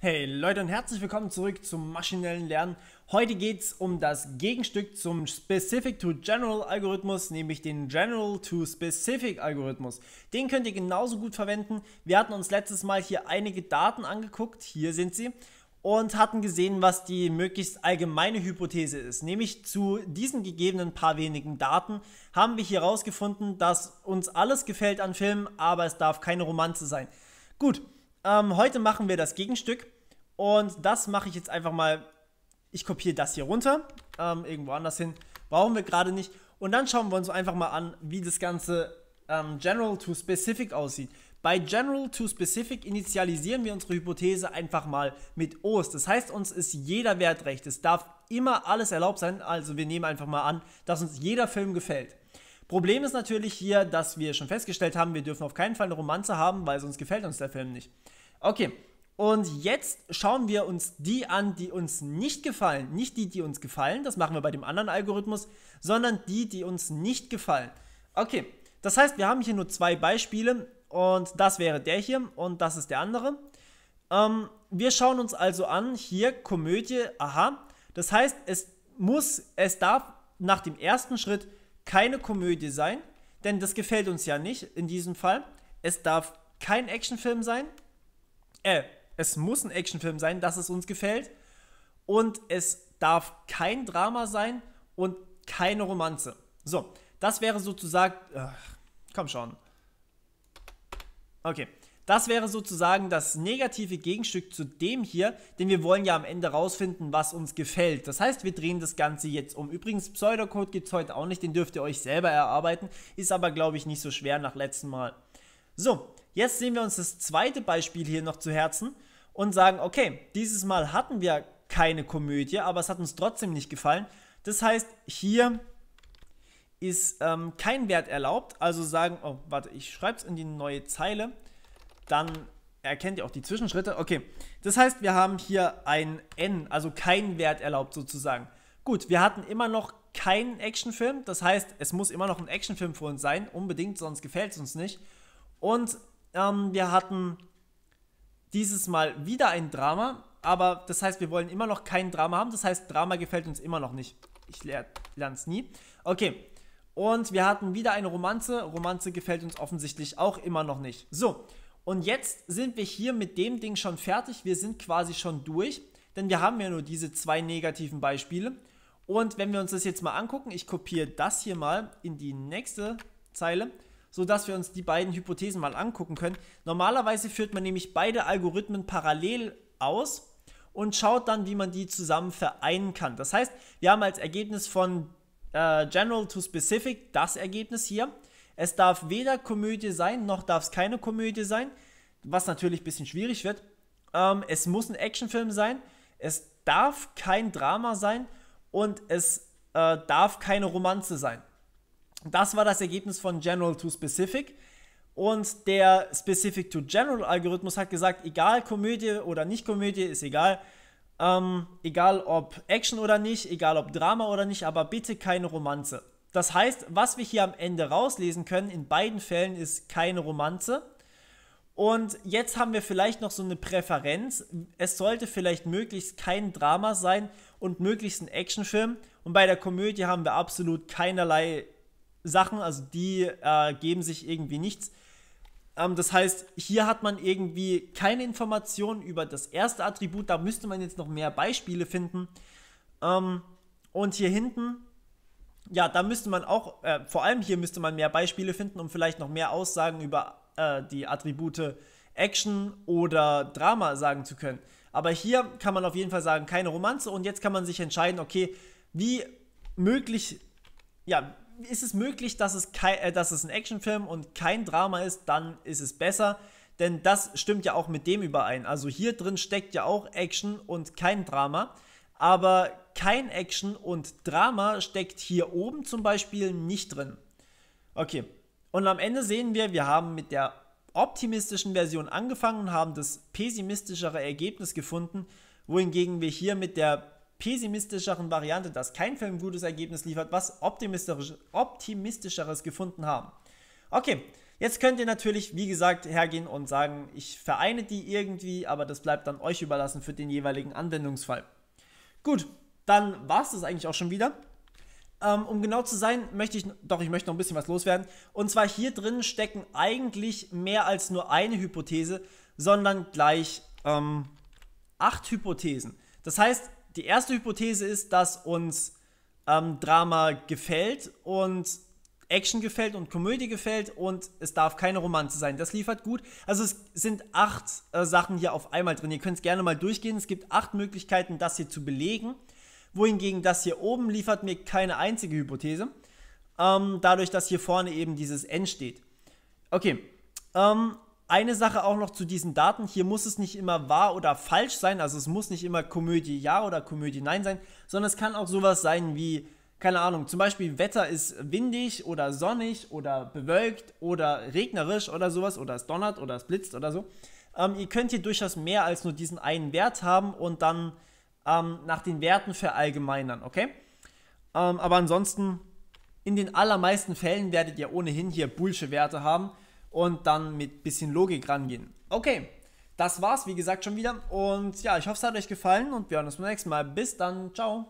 Hey Leute und herzlich willkommen zurück zum maschinellen Lernen. Heute geht es um das Gegenstück zum Specific to General Algorithmus, nämlich den General to Specific Algorithmus. Den könnt ihr genauso gut verwenden. Wir hatten uns letztes Mal hier einige Daten angeguckt, hier sind sie, und hatten gesehen, was die möglichst allgemeine Hypothese ist. Nämlich zu diesen gegebenen paar wenigen Daten haben wir hier herausgefunden, dass uns alles gefällt an Filmen, aber es darf keine Romanze sein. Gut, ähm, heute machen wir das Gegenstück und das mache ich jetzt einfach mal. Ich kopiere das hier runter, ähm, irgendwo anders hin. Brauchen wir gerade nicht. Und dann schauen wir uns einfach mal an, wie das Ganze ähm, General to Specific aussieht. Bei General to Specific initialisieren wir unsere Hypothese einfach mal mit OS. Das heißt, uns ist jeder Wert recht. Es darf immer alles erlaubt sein. Also wir nehmen einfach mal an, dass uns jeder Film gefällt. Problem ist natürlich hier, dass wir schon festgestellt haben, wir dürfen auf keinen Fall eine Romanze haben, weil sonst gefällt uns der Film nicht. Okay, und jetzt schauen wir uns die an, die uns nicht gefallen. Nicht die, die uns gefallen, das machen wir bei dem anderen Algorithmus, sondern die, die uns nicht gefallen. Okay, das heißt, wir haben hier nur zwei Beispiele und das wäre der hier und das ist der andere. Ähm, wir schauen uns also an, hier Komödie, aha. Das heißt, es muss, es darf nach dem ersten Schritt keine Komödie sein, denn das gefällt uns ja nicht in diesem Fall. Es darf kein Actionfilm sein. Äh, es muss ein Actionfilm sein, dass es uns gefällt. Und es darf kein Drama sein und keine Romanze. So, das wäre sozusagen. Ach, komm schon. Okay. Das wäre sozusagen das negative Gegenstück zu dem hier, denn wir wollen ja am Ende rausfinden, was uns gefällt. Das heißt, wir drehen das Ganze jetzt um. Übrigens, Pseudocode gibt es heute auch nicht, den dürft ihr euch selber erarbeiten. Ist aber, glaube ich, nicht so schwer nach letztem Mal. So, jetzt sehen wir uns das zweite Beispiel hier noch zu Herzen und sagen, okay, dieses Mal hatten wir keine Komödie, aber es hat uns trotzdem nicht gefallen. Das heißt, hier ist ähm, kein Wert erlaubt. Also sagen, oh, warte, ich schreibe es in die neue Zeile dann erkennt ihr auch die Zwischenschritte. Okay, das heißt, wir haben hier ein N, also keinen Wert erlaubt sozusagen. Gut, wir hatten immer noch keinen Actionfilm, das heißt, es muss immer noch ein Actionfilm für uns sein, unbedingt, sonst gefällt es uns nicht. Und ähm, wir hatten dieses Mal wieder ein Drama, aber das heißt, wir wollen immer noch kein Drama haben, das heißt, Drama gefällt uns immer noch nicht. Ich lerne es nie. Okay, und wir hatten wieder eine Romanze, Romanze gefällt uns offensichtlich auch immer noch nicht. So, und jetzt sind wir hier mit dem Ding schon fertig. Wir sind quasi schon durch, denn wir haben ja nur diese zwei negativen Beispiele. Und wenn wir uns das jetzt mal angucken, ich kopiere das hier mal in die nächste Zeile, sodass wir uns die beiden Hypothesen mal angucken können. Normalerweise führt man nämlich beide Algorithmen parallel aus und schaut dann, wie man die zusammen vereinen kann. Das heißt, wir haben als Ergebnis von äh, General to Specific das Ergebnis hier. Es darf weder Komödie sein, noch darf es keine Komödie sein, was natürlich ein bisschen schwierig wird. Ähm, es muss ein Actionfilm sein, es darf kein Drama sein und es äh, darf keine Romanze sein. Das war das Ergebnis von General to Specific. Und der Specific to General Algorithmus hat gesagt, egal Komödie oder nicht Komödie, ist egal. Ähm, egal ob Action oder nicht, egal ob Drama oder nicht, aber bitte keine Romanze. Das heißt, was wir hier am Ende rauslesen können, in beiden Fällen ist keine Romanze. Und jetzt haben wir vielleicht noch so eine Präferenz. Es sollte vielleicht möglichst kein Drama sein und möglichst ein Actionfilm. Und bei der Komödie haben wir absolut keinerlei Sachen, also die äh, geben sich irgendwie nichts. Ähm, das heißt, hier hat man irgendwie keine Informationen über das erste Attribut. Da müsste man jetzt noch mehr Beispiele finden. Ähm, und hier hinten ja, da müsste man auch, äh, vor allem hier müsste man mehr Beispiele finden, um vielleicht noch mehr Aussagen über äh, die Attribute Action oder Drama sagen zu können. Aber hier kann man auf jeden Fall sagen, keine Romanze und jetzt kann man sich entscheiden, okay, wie möglich, ja, ist es möglich, dass es, kein, äh, dass es ein Actionfilm und kein Drama ist, dann ist es besser, denn das stimmt ja auch mit dem überein. Also hier drin steckt ja auch Action und kein Drama aber kein Action und Drama steckt hier oben zum Beispiel nicht drin. Okay, und am Ende sehen wir, wir haben mit der optimistischen Version angefangen und haben das pessimistischere Ergebnis gefunden, wohingegen wir hier mit der pessimistischeren Variante, dass kein Film gutes Ergebnis liefert, was optimistisch, optimistischeres gefunden haben. Okay, jetzt könnt ihr natürlich, wie gesagt, hergehen und sagen, ich vereine die irgendwie, aber das bleibt dann euch überlassen für den jeweiligen Anwendungsfall. Gut, dann war es das eigentlich auch schon wieder. Ähm, um genau zu sein, möchte ich, doch, ich möchte noch ein bisschen was loswerden. Und zwar hier drin stecken eigentlich mehr als nur eine Hypothese, sondern gleich ähm, acht Hypothesen. Das heißt, die erste Hypothese ist, dass uns ähm, Drama gefällt und Action gefällt und Komödie gefällt und es darf keine Romanze sein. Das liefert gut. Also es sind acht äh, Sachen hier auf einmal drin. Ihr könnt es gerne mal durchgehen. Es gibt acht Möglichkeiten, das hier zu belegen. Wohingegen das hier oben liefert mir keine einzige Hypothese. Ähm, dadurch, dass hier vorne eben dieses N steht. Okay. Ähm, eine Sache auch noch zu diesen Daten. Hier muss es nicht immer wahr oder falsch sein. Also es muss nicht immer Komödie ja oder Komödie nein sein, sondern es kann auch sowas sein wie keine Ahnung, zum Beispiel Wetter ist windig oder sonnig oder bewölkt oder regnerisch oder sowas oder es donnert oder es blitzt oder so. Ähm, ihr könnt hier durchaus mehr als nur diesen einen Wert haben und dann ähm, nach den Werten verallgemeinern, okay? Ähm, aber ansonsten, in den allermeisten Fällen werdet ihr ohnehin hier bullsche Werte haben und dann mit bisschen Logik rangehen. Okay, das war's, wie gesagt, schon wieder. Und ja, ich hoffe, es hat euch gefallen und wir hören uns beim nächsten Mal. Bis dann, ciao.